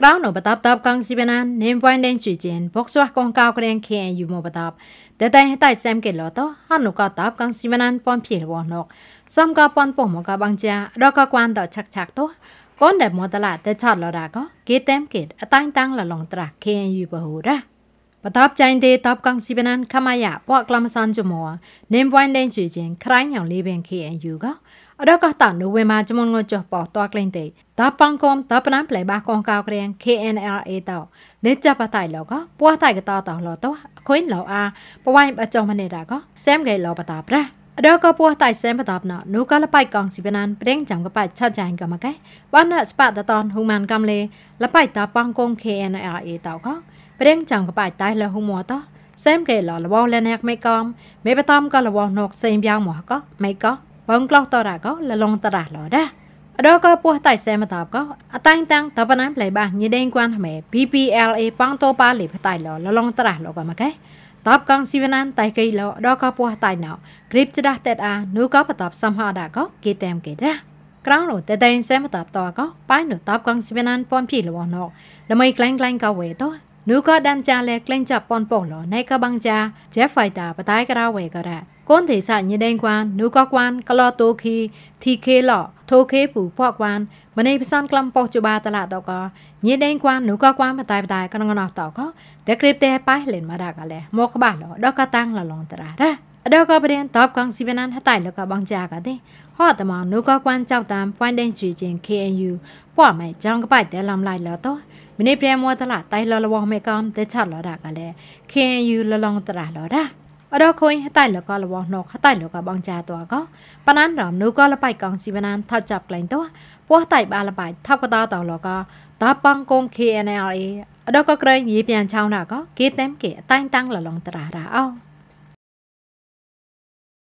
ក្លៅនៅបតាបតាបកងស៊ីបណាននេមវ៉ៃដេងជីជិនបុកស្វះកងកៅក្រែងខេយូមបតាបតេតៃហតៃសាំកេឡតហានុកតាបកងស៊ីបណានពនភីលវណកសំកពនពមកបងជារកកួនតឆាក់ឆាក់តកូនដែលមតឡាតេឆតលរាកគេតេមកេតអតៃតាំងលឡងត្រាខេយូបហូរ៉ាបតបចៃទេតបកងស៊ីបណានខមយ៉ាបកក្លំសានជមួនេមវ៉ៃលេងជីជាងក្រៃញ៉ងលីបៀង KNU កោអរកតនូវេម៉ាចមុនងជបតក្លែងទេតបងគមតបណាំផ្លែបាកងកៅក្រៀង KNLA តលេចបតៃលកពោះតៃកតតលតខុញលអាបវៃបចុះមនេរកសែមកៃលបតប្រាដកពោះតៃសែមបតបណនូកលបៃកងស៊ីបណានប្រេងចាំកបៃឆាត់ចាញ់កមកែបានស្បតតនហ៊ូម៉ានកំលេលបៃតបងគម KNLA តកเปรียงจังกับายตายละหุมัวต่อเซมเกลอละวอลแลนักไม่กอมไม่ไปตอมก็ละวอลนกเซมยาวหมอก็ไม่ก็บางกลอกตระก็ละลงตระหลอได้ដកពោះតៃសេមតបកអតាំងតាំងតបណាំផ្លៃបាញីដេងគួនហ្មេ PPLA ប៉ងតូប៉ាលីផ្តៃលលឡងត្រាស់លកមកកែតបកងស៊ីវណានតៃកៃលដកពោះតៃណៅគ្រីបចដាស់តេតអានូកបតបសំហដាកគេតែមគេរ៉ាក្រងលតេតេងសេមតបតកប៉ៃនូតបកងស៊ីវណានពនភីលវណកល្មៃក្លែងក្លែងកវេតោนูก็ดันจาเลกเล่นจับปอนปกหลอในกระบังจาเจฟไฟตาปะตายกระเวกระก้นเถสะยีเดงกวานนูก็กวานกลอโตคีทีเคหลอโทเคปูพวกกวานมันในพิซอนกลัมปอกจุบาตลาดตอกอยีเดงกวานนูก็กวานปะตายปะตายกันงนอกตอกอแต่คลิปเตะไปเล่นมาดากะแลมกบาหลอดอกกะตังละลองตระระអដកបរៀនតបកងស៊ីវណានហតៃលកបងចាកទេហតមនូកកួនចောက်តាមប៉ាន់ដេងជីជាង KNU ពួកម៉ែចង់កបាច់តែឡំឡៃលតោម្នេះព្រះមួតឡាតៃលលវមេកំទេឆលរៈកលែ KNU លឡងត្រាស់លរ៉ាអរខូនហតៃលកលវណកហតៃលកបងចាតកប៉ណានរមនូកលបៃកងស៊ីវណានថតចាប់ក្លែងតោពោះតៃបាលបៃថបកតតលកតបងកង KNLA អដកក្រែងយីပြန်ឆောင်းណាកគេតែមគេតែងតាំងលឡងត្រាស់រ៉ោ